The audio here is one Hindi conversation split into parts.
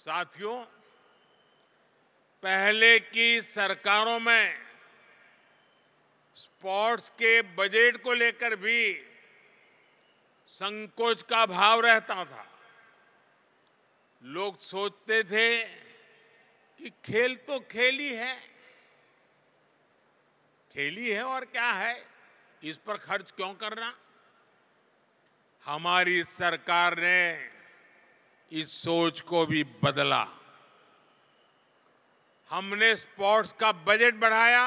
साथियों पहले की सरकारों में स्पोर्ट्स के बजट को लेकर भी संकोच का भाव रहता था लोग सोचते थे कि खेल तो खेल ही है खेली है और क्या है इस पर खर्च क्यों करना हमारी सरकार ने इस सोच को भी बदला हमने स्पोर्ट्स का बजट बढ़ाया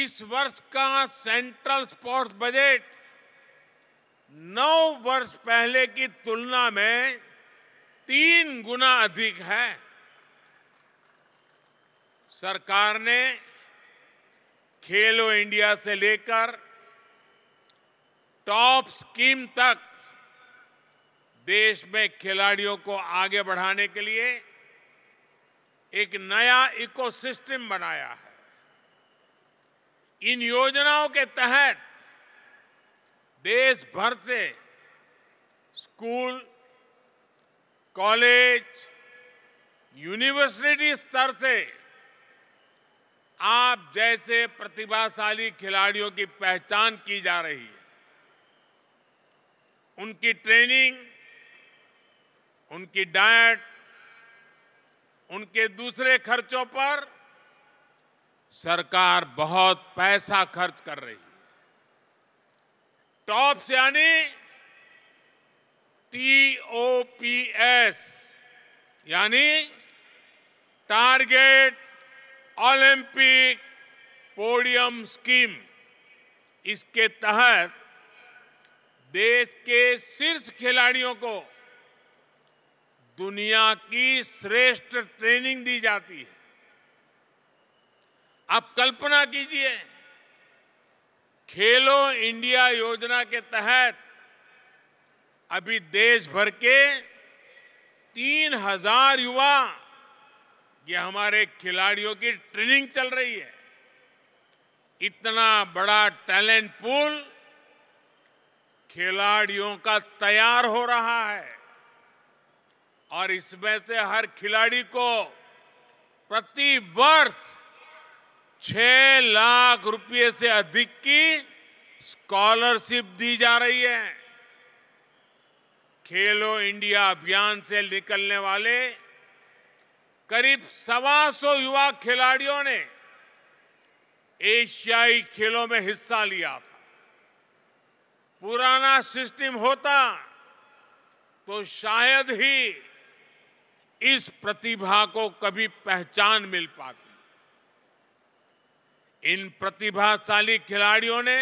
इस वर्ष का सेंट्रल स्पोर्ट्स बजट नौ वर्ष पहले की तुलना में तीन गुना अधिक है सरकार ने खेलो इंडिया से लेकर टॉप स्कीम तक देश में खिलाड़ियों को आगे बढ़ाने के लिए एक नया इकोसिस्टम बनाया है इन योजनाओं के तहत देश भर से स्कूल कॉलेज यूनिवर्सिटी स्तर से आप जैसे प्रतिभाशाली खिलाड़ियों की पहचान की जा रही है उनकी ट्रेनिंग उनकी डाइट उनके दूसरे खर्चों पर सरकार बहुत पैसा खर्च कर रही है टॉप्स यानी टीओपीएस यानी टारगेट ओलंपिक पोडियम स्कीम इसके तहत देश के शीर्ष खिलाड़ियों को दुनिया की श्रेष्ठ ट्रेनिंग दी जाती है आप कल्पना कीजिए खेलो इंडिया योजना के तहत अभी देश भर के तीन हजार युवा ये हमारे खिलाड़ियों की ट्रेनिंग चल रही है इतना बड़ा टैलेंट पूल खिलाड़ियों का तैयार हो रहा है और इसमें से हर खिलाड़ी को प्रति वर्ष छह लाख रुपए से अधिक की स्कॉलरशिप दी जा रही है खेलो इंडिया अभियान से निकलने वाले करीब सवा सौ युवा खिलाड़ियों ने एशियाई खेलों में हिस्सा लिया था पुराना सिस्टम होता तो शायद ही इस प्रतिभा को कभी पहचान मिल पाती इन प्रतिभाशाली खिलाड़ियों ने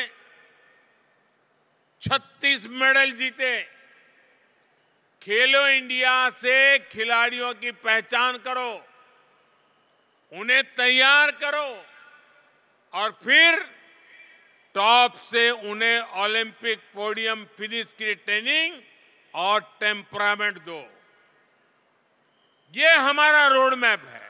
36 मेडल जीते खेलो इंडिया से खिलाड़ियों की पहचान करो उन्हें तैयार करो और फिर टॉप से उन्हें ओलंपिक पोडियम फिनिश की ट्रेनिंग और टेम्परामेंट दो ये हमारा रोड मैप है